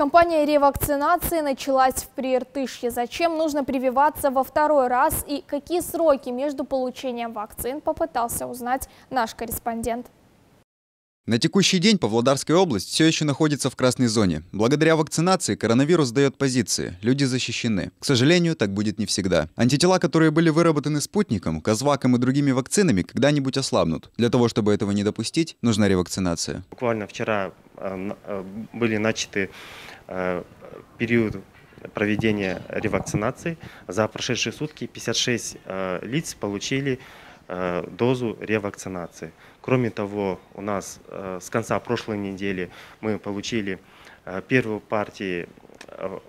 Компания ревакцинации началась в Приртышье. Зачем нужно прививаться во второй раз и какие сроки между получением вакцин, попытался узнать наш корреспондент. На текущий день Павлодарская область все еще находится в красной зоне. Благодаря вакцинации коронавирус дает позиции, люди защищены. К сожалению, так будет не всегда. Антитела, которые были выработаны спутником, Козваком и другими вакцинами, когда-нибудь ослабнут. Для того, чтобы этого не допустить, нужна ревакцинация. Буквально вчера Э, э, были начаты э, период проведения ревакцинации. За прошедшие сутки 56 лиц получили дозу ревакцинации. Кроме того, у нас с конца прошлой недели мы получили первую партию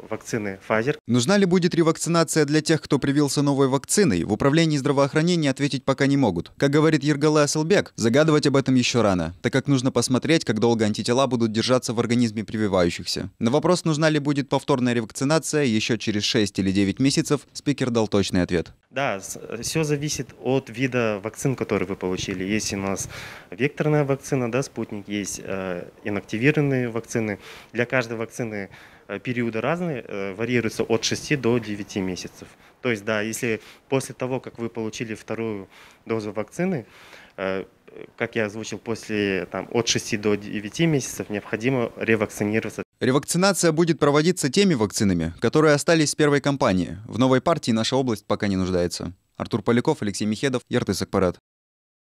вакцины Pfizer. Нужна ли будет ревакцинация для тех, кто привился новой вакциной? В управлении здравоохранения ответить пока не могут. Как говорит Ергала Асылбек, загадывать об этом еще рано, так как нужно посмотреть, как долго антитела будут держаться в организме прививающихся. На вопрос, нужна ли будет повторная ревакцинация еще через 6 или 9 месяцев, спикер дал точный ответ. Да, все зависит от вида вакцин, которые вы получили. Есть у нас векторная вакцина, да, спутник, есть э, инактивированные вакцины. Для каждой вакцины Э, периоды разные, э, варьируются от 6 до 9 месяцев. То есть, да, если после того, как вы получили вторую дозу вакцины, э, как я озвучил, после там, от 6 до 9 месяцев необходимо ревакцинироваться. Ревакцинация будет проводиться теми вакцинами, которые остались с первой кампании. В новой партии наша область пока не нуждается. Артур Поляков, Алексей Михедов, Яртыс Акпарат.